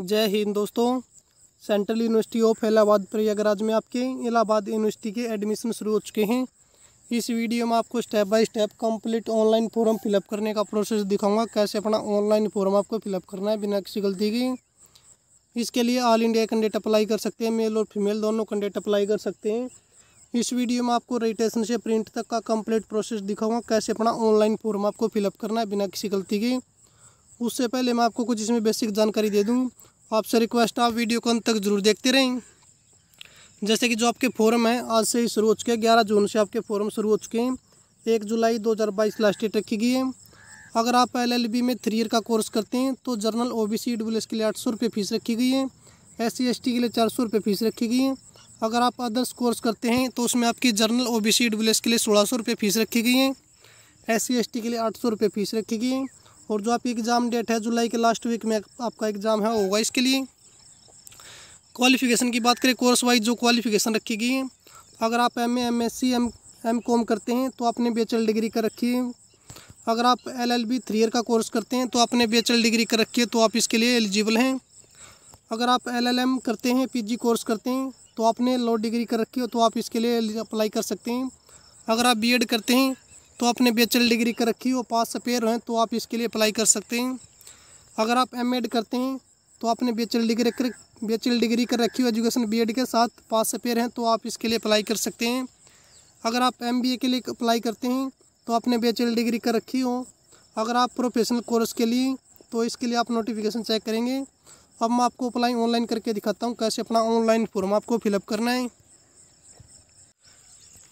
जय हिंद दोस्तों central university of Allahabad Prayagraj में आपके इलाहाबाद यूनिवर्सिटी के एडमिशन शुरू हो चुके हैं इस वीडियो में आपको step by step complete online form fill up करने का प्रोसेस दिखाऊंगा कैसे अपना ऑनलाइन फॉर्म आपको फिलअप करना है बिना किसी गलती की इसके लिए ऑल इंडिया कैंडिडेट अप्लाई कर सकते हैं मेल और फीमेल दोनों कैंडिडेट अप्लाई कर सकते हैं इस वीडियो में आपको रजिस्ट्रेशन से प्रिंट तक का कंप्लीट प्रोसेस दिखाऊंगा कैसे अपना ऑनलाइन फॉर्म आपको फिलअप करना है बिना किसी गलती की उससे पहले मैं आपको कुछ इसमें बेसिक जानकारी दे दूँ आपसे रिक्वेस्ट आप वीडियो को अंत तक जरूर देखते रहें जैसे कि जो आपके फॉर्म हैं आज से ही शुरू हो चुके हैं ग्यारह जून से आपके फॉर्म शुरू हो चुके हैं एक जुलाई 2022 लास्ट डेट रखी गई है अगर आप एलएलबी में थ्री ईयर का कोर्स करते हैं तो जर्नल ओबीसी बी के लिए आठ सौ रुपये फीस रखी गई है एस सी के लिए चार सौ रुपये फीस रखी गई है अगर आप अदर्स कोर्स करते हैं तो उसमें आपकी जर्नल ओ बी के लिए सोलह सौ रुपये फीस रखी गई है एस सी के लिए आठ सौ रुपये फीस रखी गई है और जो आपकी एग्ज़ाम डेट है जुलाई के लास्ट वीक में आपका एग्ज़ाम है होगा इसके लिए क्वालिफ़िकेशन की बात करें कोर्स वाइज जो क्वालिफ़िकेशन रखी गई है अगर आप M M S C M M com करते हैं तो आपने बेचल डिग्री कर रखी है अगर आप L L B three year का कोर्स करते हैं तो आपने बेचल डिग्री कर रखी है तो आप इसके लिए एलिजिबल हैं अगर आप एल एल एम करते हैं पी जी कोर्स करते हैं तो आपने लॉ डिग्री कर रखी हो तो आप इसके लिए अप्लाई कर सकते हैं अगर आप बी एड करते हैं तो आपने बैचलर डिग्री कर रखी हो पास से पेयर हैं तो आप इसके लिए अप्लाई कर सकते हैं अगर आप एम करते हैं तो आपने बैचलर डिग्री कर बैचलर डिग्री कर रखी हो एजुकेशन बी के साथ पास से पेयर हैं तो आप इसके लिए अप्लाई कर सकते हैं अगर आप एम के लिए अप्लाई करते हैं तो आपने बैचलर डिग्री कर रखी हो अगर आप प्रोफेशनल कोर्स के लिए तो इसके लिए आप नोटिफिकेशन चेक करेंगे अब मैं आपको अप्लाई ऑनलाइन करके दिखाता हूँ कैसे अपना ऑनलाइन फॉर्म आपको फिलअप करना है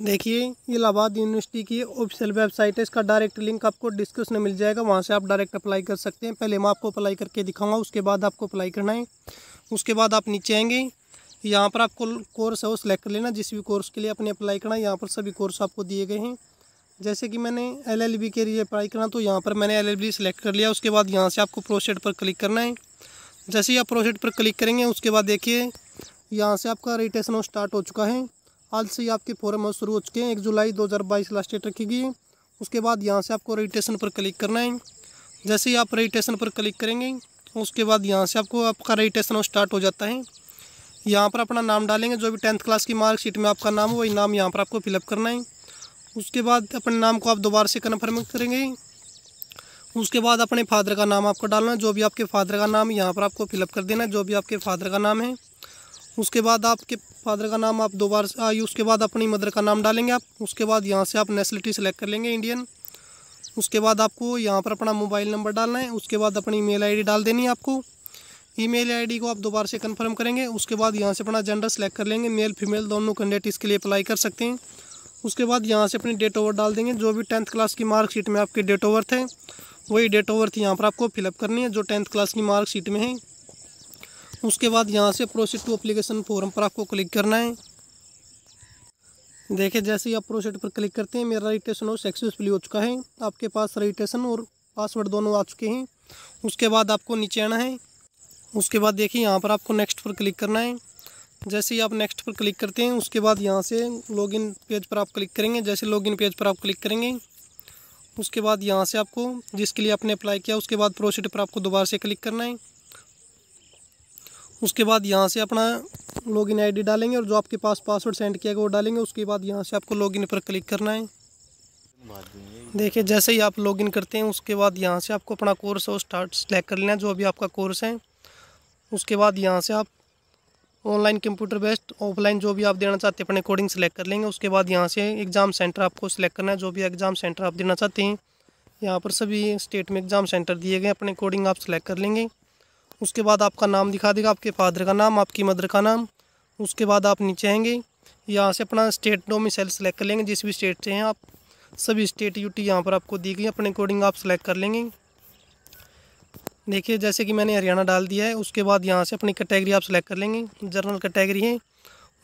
देखिए ये इलाहाबाद यूनिवर्सिटी की ऑफिशियल वेबसाइट है इसका डायरेक्ट लिंक आपको डिस्क्रिप्शन में मिल जाएगा वहाँ से आप डायरेक्ट अप्लाई कर सकते हैं पहले मैं आपको अप्लाई करके दिखाऊंगा उसके बाद आपको अप्लाई करना है उसके बाद आप नीचे आएंगे यहाँ पर आपको कोर्स है वो सिलेक्ट कर लेना जिस भी कोर्स के लिए आपने अप्लाई करना है यहाँ पर सभी कोर्स आपको दिए गए हैं जैसे कि मैंने बी के लिए अप्लाई करना तो यहाँ पर मैंने बी सेलेक्ट कर लिया उसके बाद यहाँ से आपको प्रोसेट पर क्लिक करना है जैसे ही आप प्रोसेट पर क्लिक करेंगे उसके बाद देखिए यहाँ से आपका रिटेशन स्टार्ट हो चुका है आज से ही आपके फॉर्म हाउस शुरू हो चुके हैं एक जुलाई 2022 लास्ट डेट रखी गई उसके बाद यहाँ से आपको रजिस्ट्रेशन पर क्लिक करना है जैसे ही आप रजिस्ट्रेशन पर क्लिक करेंगे उसके बाद यहाँ से आपको आपका रजिस्ट्रेशन स्टार्ट हो जाता है यहाँ पर अपना नाम डालेंगे जो भी टेंथ क्लास की मार्कशीट में आपका नाम हो वही नाम यहाँ पर आपको फिलअप करना है उसके बाद अपने नाम को आप दोबारा से कन्फर्म करेंगे उसके बाद अपने फादर का नाम आपको डालना है जो भी आपके फादर का नाम यहाँ पर आपको फिलअप कर देना है जो भी आपके फादर का नाम है उसके बाद आपके फादर का नाम आप दोबारा आई उसके बाद अपनी मदर का नाम डालेंगे आप उसके बाद यहाँ से आप नेशनलिटी सेलेक्ट कर लेंगे इंडियन उसके बाद आपको यहाँ पर अपना मोबाइल नंबर डालना है उसके बाद अपनी ईमेल आईडी डाल देनी है आपको ईमेल आईडी को आप दोबारा से कंफर्म करेंगे उसके बाद यहाँ से अपना जेंडर सेलेक्ट कर लेंगे मेल फीमेल दोनों कैंडिडेट इसके लिए अप्लाई कर सकते हैं उसके बाद यहाँ से अपनी डेट ओवर डाल देंगे जो भी टेंथ क्लास की मार्कशीट में आपकी डेट ओवर है वही डेट ओवर थी यहाँ पर आपको फिलअप करनी है जो टेंथ क्लास की मार्कशीट में है उसके बाद यहाँ से प्रोसेट टू अप्लीकेशन फॉर्म पर आपको क्लिक करना है देखिए जैसे ही आप प्रोसेट पर क्लिक करते हैं मेरा रजिस्ट्रेशन और सक्सेसफुली हो चुका है आपके पास रजिस्ट्रेशन और पासवर्ड दोनों आ चुके हैं उसके बाद आपको नीचे आना है उसके बाद देखिए यहाँ पर आपको नेक्स्ट पर क्लिक करना है जैसे ही आप नेक्स्ट पर क्लिक करते हैं उसके बाद यहाँ से लॉगिन पेज पर आप क्लिक करेंगे जैसे लॉगिन पेज पर आप क्लिक करेंगे उसके बाद यहाँ से आपको जिसके लिए आपने अप्लाई किया उसके बाद प्रोसीड पर आपको दोबारा से क्लिक करना है उसके बाद यहाँ से अपना लॉगिन आईडी डालेंगे और जो आपके पास पासवर्ड सेंड किया गया वो डालेंगे उसके बाद यहाँ से आपको लॉगिन पर क्लिक करना है देखिए जैसे ही आप लॉगिन करते हैं उसके बाद यहाँ से आपको अपना कोर्स और स्टार्ट सेलेक्ट कर लेना है जो अभी आपका कोर्स है उसके बाद यहाँ से आप ऑनलाइन कंप्यूटर बेस्ड ऑफलाइन जो भी आप देना चाहते हैं अपने कोडिंग सेलेक्ट कर लेंगे उसके बाद यहाँ से एग्ज़ाम सेंटर आपको सेलेक्ट करना है जो भी एग्ज़ाम सेंटर आप देना चाहते हैं यहाँ पर सभी स्टेट में एग्ज़ाम सेंटर दिए गए अपने कोडिंग आप सेलेक्ट कर लेंगे उसके बाद आपका नाम दिखा देगा आपके फादर का नाम आपकी मदर का नाम उसके बाद आप नीचे आएंगे यहाँ से अपना स्टेट सेल सेलेक्ट कर लेंगे जिस भी स्टेट से हैं आप सभी स्टेट यूटी यहाँ पर आपको दी गई अपने अकॉर्डिंग आप सेलेक्ट कर लेंगे देखिए जैसे कि मैंने हरियाणा डाल दिया है उसके बाद यहाँ से अपनी कैटेगरी आप सेलेक्ट कर लेंगे जनरल कैटेगरी है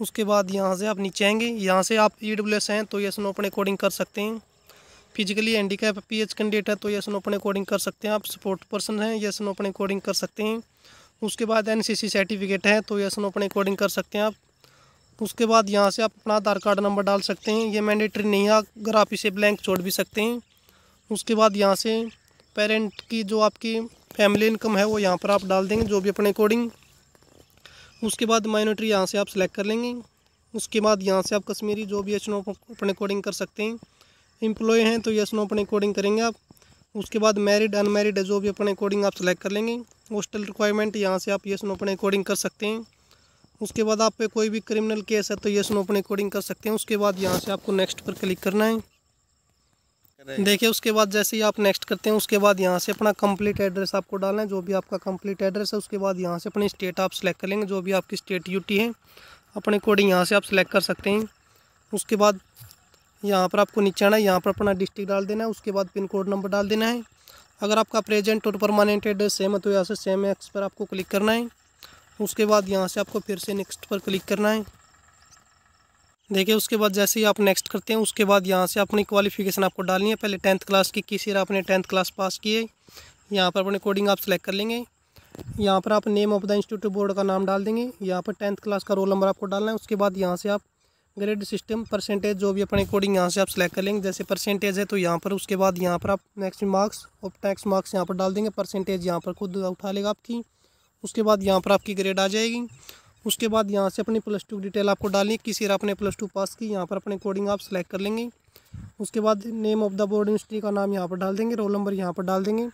उसके बाद यहाँ से आप नीचे आएंगे यहाँ से आप ई e हैं तो ये सुनो अपने अकॉर्डिंग कर सकते हैं physically handicap P H candidate है तो ये नो अपने अकॉर्डिंग कर सकते हैं आप सपोर्ट पर्सन हैं ये नो अपने अकॉर्डिंग कर सकते हैं उसके बाद एन सर्टिफिकेट है तो ये नो अपने अकॉर्डिंग कर सकते हैं आप उसके बाद यहाँ से आप अपना आधार कार्ड नंबर डाल सकते हैं ये मैंडेटरी नहीं है अगर आप इसे ब्लैंक छोड़ भी सकते हैं उसके बाद यहाँ से पेरेंट की जो आपकी फैमिली इनकम है वो यहाँ पर आप डाल देंगे जो भी अपने अकॉर्डिंग उसके बाद माइनॉरिटी यहाँ से आप सेलेक्ट कर लेंगे उसके बाद यहाँ से आप कश्मीरी जो भी एच अपने अकॉर्डिंग कर सकते हैं एम्प्लॉय हैं तो यस नो अपने अकॉर्डिंग करेंगे आप उसके बाद मैरिड अनमेरिड है जो भी अपने अकॉर्डिंग आप सेलेक्ट कर लेंगे हॉस्टल रिक्वायरमेंट यहाँ से आप यस नो अपने अकॉर्डिंग कर सकते हैं उसके बाद आप पे कोई भी क्रिमिनल केस है तो यस नो अपने अकॉर्डिंग कर सकते हैं उसके बाद यहाँ से आपको नेक्स्ट पर क्लिक करना है देखिए उसके बाद जैसे ही आप नेक्स्ट करते हैं उसके बाद यहाँ से अपना कंप्लीट एड्रेस आपको डालना है जो भी आपका कंप्लीट एड्रेस है उसके बाद यहाँ से अपनी स्टेट आप सेलेक्ट कर लेंगे जो भी आपकी स्टेट यूटी है अपने अकॉर्डिंग यहाँ से आप सेलेक्ट कर सकते हैं उसके बाद यहाँ पर आपको नीचे आना है यहाँ पर अपना डिस्ट्रिक्ट डाल देना है उसके बाद पिन कोड नंबर डाल देना है अगर आपका प्रेजेंट और परमानेंट एड्रेस सेम है तो यहाँ से सेम एक्स पर आपको क्लिक करना है उसके बाद यहाँ से आपको फिर से नेक्स्ट पर क्लिक करना है देखिए उसके बाद जैसे ही आप नेक्स्ट करते हैं उसके बाद यहाँ से अपनी क्वालिफिकेशन आपको डालनी है पहले टेंथ क्लास की किसी आपने टेंथ क्लास पास की है यहाँ पर अपने कोडिंग आप सेलेक्ट कर लेंगे यहाँ पर आप name of the institute board का नाम डाल देंगे यहाँ पर टेंथ क्लास का रोल नंबर आपको डालना है उसके बाद यहाँ से आप ग्रेड सिस्टम परसेंटेज जो भी अपने अकॉर्डिंग यहाँ से आप सेलेक्ट कर लेंगे जैसे परसेंटेज है तो यहाँ पर उसके बाद यहाँ पर आप नेक्स्ट मार्क्स और नेक्स्ट मार्क्स यहाँ पर डाल देंगे परसेंटेज यहाँ पर खुद उठा लेगा आपकी उसके बाद यहाँ पर आपकी ग्रेड आ जाएगी उसके बाद यहाँ से अपनी प्लस टू डिटेल आपको डालनी किसी और आपने प्लस टू पास की यहाँ पर अपने अकॉर्डिंग आप सेलेक्ट कर लेंगे उसके बाद name of the board university का नाम यहाँ पर डाल देंगे रोल नंबर यहाँ पर डाल देंगे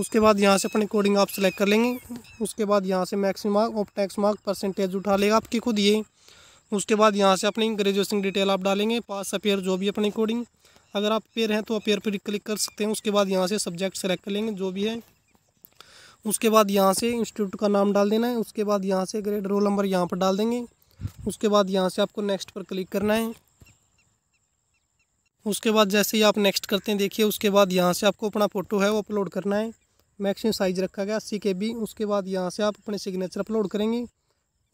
उसके बाद यहाँ से अपने अकॉर्डिंग आप सेलेक्ट कर लेंगे उसके बाद यहाँ से maximum mark of tax mark percentage उठा लेगा आपकी खुद ये उसके बाद यहाँ से अपनी ग्रेजुएशन डिटेल आप डालेंगे पास अपेयर जो भी अपने अकॉर्डिंग अगर आप पेयर हैं तो अपेयर पर क्लिक कर सकते हैं उसके बाद यहाँ से सब्जेक्ट सेलेक्ट कर लेंगे जो भी है उसके बाद यहाँ से इंस्टीट्यूट का नाम डाल देना है उसके बाद यहाँ से ग्रेड रोल नंबर यहाँ पर डाल देंगे उसके बाद यहाँ से आपको नेक्स्ट पर क्लिक करना है उसके बाद जैसे ही आप नेक्स्ट करते हैं देखिए उसके बाद यहाँ से आपको अपना फ़ोटो है वो अपलोड करना है मैक्सिमम साइज़ रखा गया अस्सी के बी उसके बाद यहाँ से आप अपने सिग्नेचर अपलोड करेंगे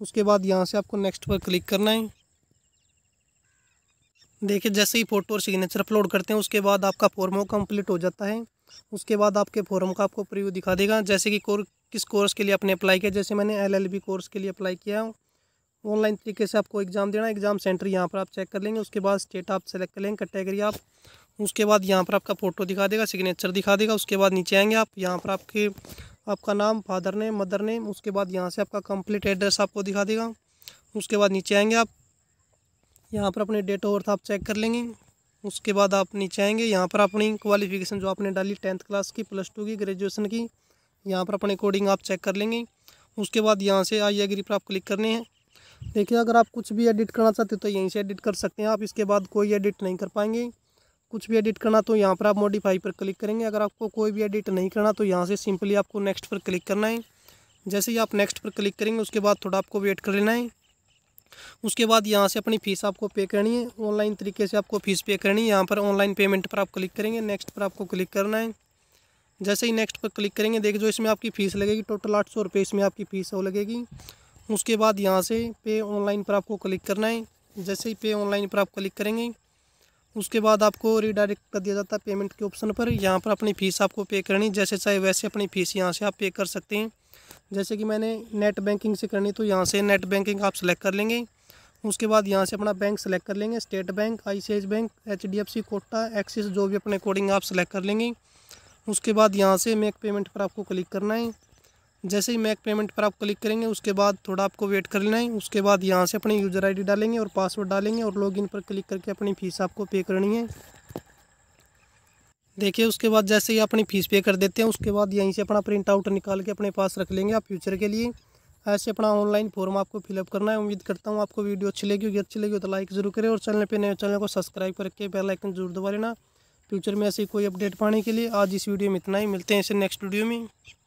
उसके बाद यहाँ से आपको नेक्स्ट पर क्लिक करना है देखिए जैसे ही फ़ोटो और सिग्नेचर अपलोड करते हैं उसके बाद आपका फॉर्म कंप्लीट हो जाता है उसके बाद आपके फॉर्म का आपको प्रिव्यू दिखा देगा जैसे कि कोर किस कोर्स के लिए आपने अप्लाई किया जैसे मैंने एलएलबी कोर्स के लिए अप्लाई किया ऑनलाइन तरीके से आपको एग्ज़ाम देना एग्ज़ाम सेंटर यहाँ पर आप चेक कर लेंगे उसके बाद स्टेट आप सेलेक्ट कर लेंगे कैटेगरी आप उसके बाद यहाँ पर आपका फ़ोटो दिखा देगा सिग्नेचर दिखा देगा उसके बाद नीचे आएंगे आप यहाँ पर आपके आपका नाम फादर नेम मदर नेम उसके बाद यहाँ से आपका कंप्लीट एड्रेस आपको दिखा देगा उसके बाद नीचे आएंगे आप यहाँ पर अपने डेट ऑफ बर्थ आप चेक कर लेंगे उसके बाद आप नीचे आएंगे यहाँ पर अपनी क्वालिफिकेशन जो आपने डाली टेंथ क्लास की प्लस टू की ग्रेजुएशन की यहाँ पर अपने कोडिंग आप चेक कर लेंगे उसके बाद यहाँ से आई एग्री पर आप क्लिक करने हैं देखिए अगर आप कुछ भी एडिट करना चाहते हो तो यहीं से एडिट कर सकते हैं आप इसके बाद कोई एडिट नहीं कर पाएंगे कुछ भी एडिट करना तो यहाँ पर आप मॉडिफाई पर क्लिक करेंगे अगर आपको कोई भी एडिट नहीं करना तो यहाँ से सिंपली आपको नेक्स्ट पर क्लिक करना है जैसे ही आप नेक्स्ट पर क्लिक करेंगे उसके बाद थोड़ा आपको वेट कर लेना है उसके बाद यहाँ से अपनी फ़ीस आपको पे करनी है ऑनलाइन तरीके से आपको फ़ीस पे करनी है यहाँ पर ऑनलाइन पेमेंट पर आप क्लिक करेंगे नेक्स्ट पर आपको क्लिक करना है जैसे ही नेक्स्ट पर क्लिक करेंगे देख जो इसमें आपकी फ़ीस लगेगी टोटल आठ सौ रुपये इसमें आपकी फ़ीस हो लगेगी उसके बाद यहाँ से पे ऑनलाइन पर आपको क्लिक करना है जैसे ही पे ऑनलाइन पर आप क्लिक करेंगे उसके बाद आपको रिडायरेक्ट कर दिया जाता है पेमेंट के ऑप्शन पर यहाँ पर अपनी फ़ीस आपको पे करनी जैसे चाहे वैसे अपनी फ़ीस यहाँ से आप पे कर सकते हैं जैसे कि मैंने नेट बैंकिंग से करनी तो यहाँ से नेट बैंकिंग आप सेलेक्ट कर लेंगे उसके बाद यहाँ से अपना बैंक सेलेक्ट कर लेंगे state bank I bank H D F C Kotak Axis जो भी अपने अकॉर्डिंग आप सेलेक्ट कर लेंगे उसके बाद यहाँ से मेक पेमेंट पर आपको क्लिक करना है जैसे ही मैक पेमेंट पर आप क्लिक करेंगे उसके बाद थोड़ा आपको वेट कर लेना है उसके बाद यहाँ से अपनी यूज़र आईडी डालेंगे और पासवर्ड डालेंगे और लॉगिन पर क्लिक करके अपनी फ़ीस आपको पे करनी है देखिए उसके बाद जैसे ही अपनी फ़ीस पे कर देते हैं उसके बाद यहीं से अपना प्रिंट आउट निकाल के अपने पास रख लेंगे आप फ्यूचर के लिए ऐसे अपना ऑनलाइन फॉर्म आपको फिलअप करना है उम्मीद करता हूँ आपको वीडियो अच्छी लगी होगी अच्छी लगी हो तो लाइक जरूर करें और चैनल पे नए चैनल को सब्सक्राइब करके बेल आइकन जरूर दबा लेना फ्यूचर में ऐसे कोई अपडेट पाने के लिए आज इस वीडियो में इतना ही मिलते हैं ऐसे नेक्स्ट वीडियो में